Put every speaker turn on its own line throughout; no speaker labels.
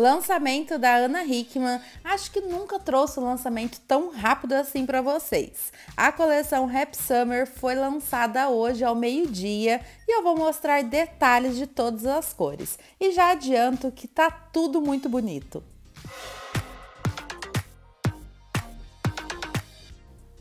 lançamento da Ana Hickman, acho que nunca trouxe um lançamento tão rápido assim para vocês. A coleção Rap Summer foi lançada hoje ao meio-dia e eu vou mostrar detalhes de todas as cores. E já adianto que tá tudo muito bonito.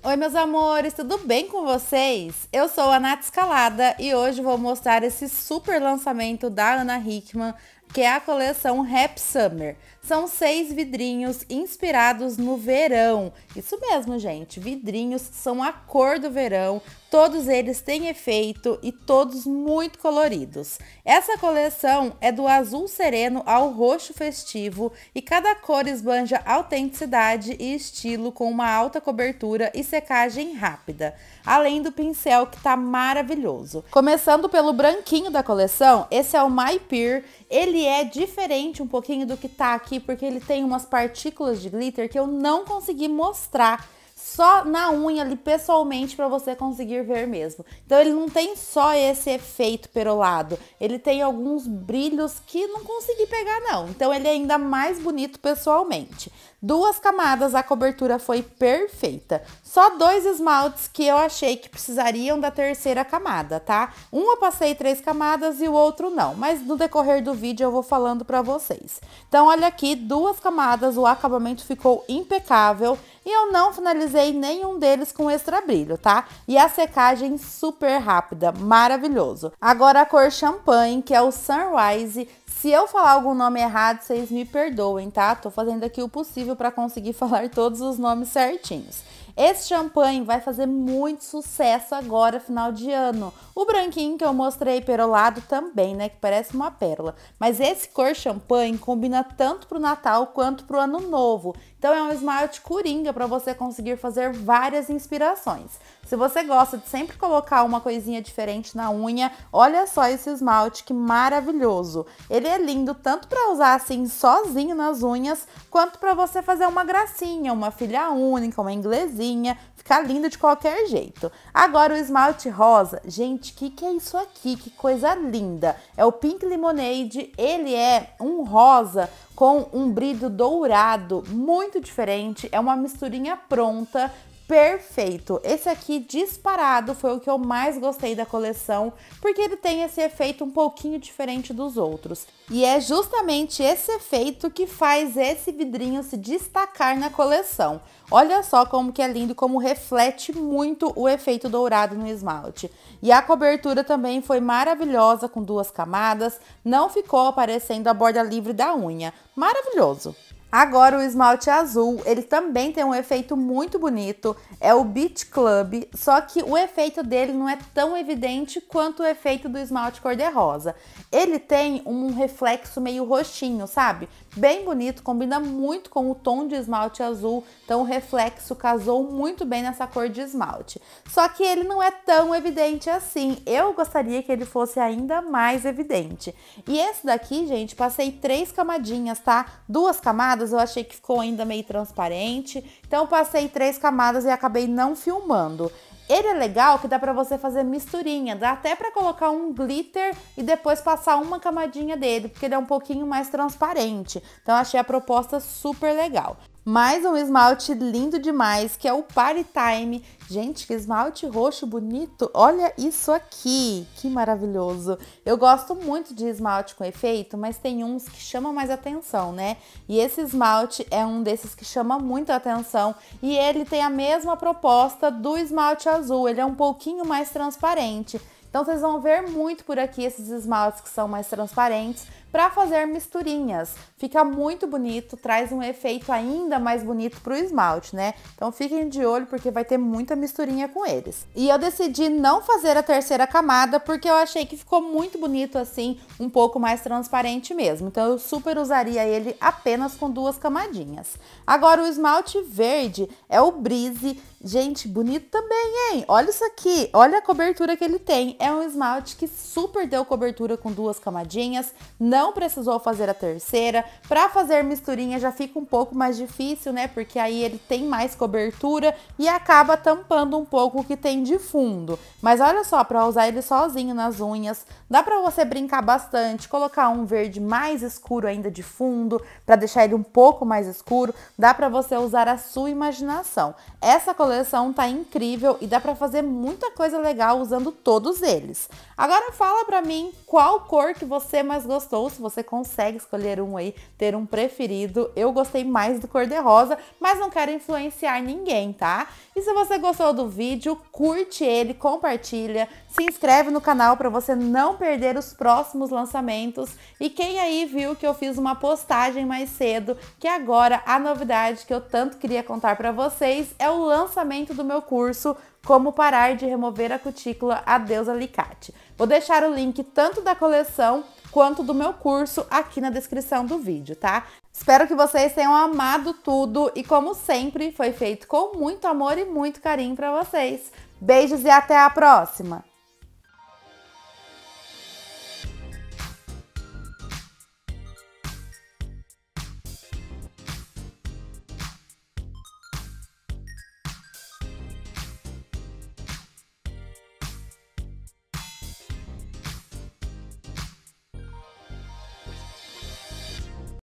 Oi, meus amores, tudo bem com vocês? Eu sou a Nath Escalada e hoje vou mostrar esse super lançamento da Ana Hickman que é a coleção Rap Summer. São seis vidrinhos inspirados no verão. Isso mesmo, gente. Vidrinhos são a cor do verão. Todos eles têm efeito e todos muito coloridos. Essa coleção é do azul sereno ao roxo festivo e cada cor esbanja autenticidade e estilo com uma alta cobertura e secagem rápida, além do pincel que tá maravilhoso. Começando pelo branquinho da coleção, esse é o My Peer. Ele ele é diferente um pouquinho do que tá aqui, porque ele tem umas partículas de glitter que eu não consegui mostrar só na unha ali pessoalmente para você conseguir ver mesmo. Então ele não tem só esse efeito perolado, ele tem alguns brilhos que não consegui pegar não. Então ele é ainda mais bonito pessoalmente. Duas camadas, a cobertura foi perfeita. Só dois esmaltes que eu achei que precisariam da terceira camada, tá? Um eu passei três camadas e o outro não, mas no decorrer do vídeo eu vou falando para vocês. Então olha aqui, duas camadas, o acabamento ficou impecável. E eu não finalizei nenhum deles com extra brilho, tá? E a secagem super rápida, maravilhoso. Agora a cor champanhe, que é o Sunrise, se eu falar algum nome errado, vocês me perdoem, tá? Tô fazendo aqui o possível para conseguir falar todos os nomes certinhos. Esse champanhe vai fazer muito sucesso agora, final de ano. O branquinho que eu mostrei perolado também, né, que parece uma pérola. Mas esse cor champanhe combina tanto pro Natal quanto pro Ano Novo. Então é um esmalte coringa para você conseguir fazer várias inspirações. Se você gosta de sempre colocar uma coisinha diferente na unha, olha só esse esmalte que maravilhoso. Ele é lindo tanto para usar assim sozinho nas unhas, quanto para você fazer uma gracinha, uma filha única, uma inglesinha, ficar lindo de qualquer jeito. Agora o esmalte rosa, gente, que que é isso aqui? Que coisa linda! É o Pink Lemonade, ele é um rosa com um brilho dourado, muito diferente, é uma misturinha pronta perfeito. Esse aqui disparado foi o que eu mais gostei da coleção, porque ele tem esse efeito um pouquinho diferente dos outros. E é justamente esse efeito que faz esse vidrinho se destacar na coleção. Olha só como que é lindo, como reflete muito o efeito dourado no esmalte. E a cobertura também foi maravilhosa com duas camadas, não ficou aparecendo a borda livre da unha. Maravilhoso! Agora o esmalte azul, ele também tem um efeito muito bonito, é o Beach Club, só que o efeito dele não é tão evidente quanto o efeito do esmalte cor-de-rosa. Ele tem um reflexo meio roxinho, sabe? bem bonito, combina muito com o tom de esmalte azul, então o reflexo casou muito bem nessa cor de esmalte. Só que ele não é tão evidente assim, eu gostaria que ele fosse ainda mais evidente. E esse daqui, gente, passei três camadinhas, tá? Duas camadas, eu achei que ficou ainda meio transparente, então passei três camadas e acabei não filmando. Ele é legal que dá para você fazer misturinha, dá até para colocar um glitter e depois passar uma camadinha dele, porque ele é um pouquinho mais transparente. Então achei a proposta super legal mais um esmalte lindo demais, que é o Party Time. Gente, que esmalte roxo bonito! Olha isso aqui, que maravilhoso! Eu gosto muito de esmalte com efeito, mas tem uns que chamam mais atenção, né? E esse esmalte é um desses que chama muito atenção e ele tem a mesma proposta do esmalte azul, ele é um pouquinho mais transparente. Então vocês vão ver muito por aqui esses esmaltes que são mais transparentes, para fazer misturinhas. Fica muito bonito, traz um efeito ainda mais bonito para o esmalte, né? Então fiquem de olho porque vai ter muita misturinha com eles. E eu decidi não fazer a terceira camada porque eu achei que ficou muito bonito assim, um pouco mais transparente mesmo. Então eu super usaria ele apenas com duas camadinhas. Agora o esmalte verde é o Brise. Gente, bonito também, hein? Olha isso aqui, olha a cobertura que ele tem. É um esmalte que super deu cobertura com duas camadinhas, não não precisou fazer a terceira. Para fazer misturinha já fica um pouco mais difícil, né? Porque aí ele tem mais cobertura e acaba tampando um pouco o que tem de fundo. Mas olha só, para usar ele sozinho nas unhas, dá para você brincar bastante, colocar um verde mais escuro ainda de fundo, para deixar ele um pouco mais escuro, dá para você usar a sua imaginação. Essa coleção tá incrível e dá para fazer muita coisa legal usando todos eles. Agora fala para mim qual cor que você mais gostou se você consegue escolher um aí, ter um preferido. Eu gostei mais do cor-de-rosa, mas não quero influenciar ninguém, tá? E se você gostou do vídeo, curte ele, compartilha, se inscreve no canal para você não perder os próximos lançamentos. E quem aí viu que eu fiz uma postagem mais cedo, que agora a novidade que eu tanto queria contar para vocês é o lançamento do meu curso como parar de remover a cutícula Adeus Alicate. Vou deixar o link tanto da coleção quanto do meu curso aqui na descrição do vídeo, tá? Espero que vocês tenham amado tudo e como sempre foi feito com muito amor e muito carinho para vocês. Beijos e até a próxima.